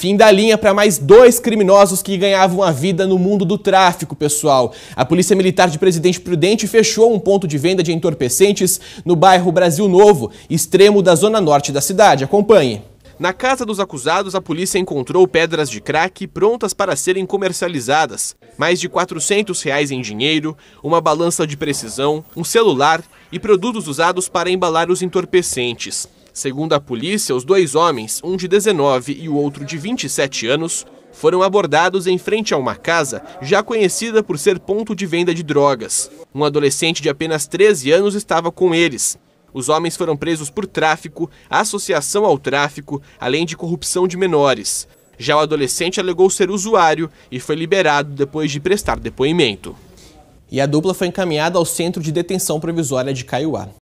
Fim da linha para mais dois criminosos que ganhavam a vida no mundo do tráfico, pessoal. A Polícia Militar de Presidente Prudente fechou um ponto de venda de entorpecentes no bairro Brasil Novo, extremo da zona norte da cidade. Acompanhe. Na casa dos acusados, a polícia encontrou pedras de crack prontas para serem comercializadas, mais de 400 reais em dinheiro, uma balança de precisão, um celular e produtos usados para embalar os entorpecentes. Segundo a polícia, os dois homens, um de 19 e o outro de 27 anos, foram abordados em frente a uma casa já conhecida por ser ponto de venda de drogas. Um adolescente de apenas 13 anos estava com eles. Os homens foram presos por tráfico, associação ao tráfico, além de corrupção de menores. Já o adolescente alegou ser usuário e foi liberado depois de prestar depoimento. E a dupla foi encaminhada ao Centro de Detenção Provisória de Caiuá.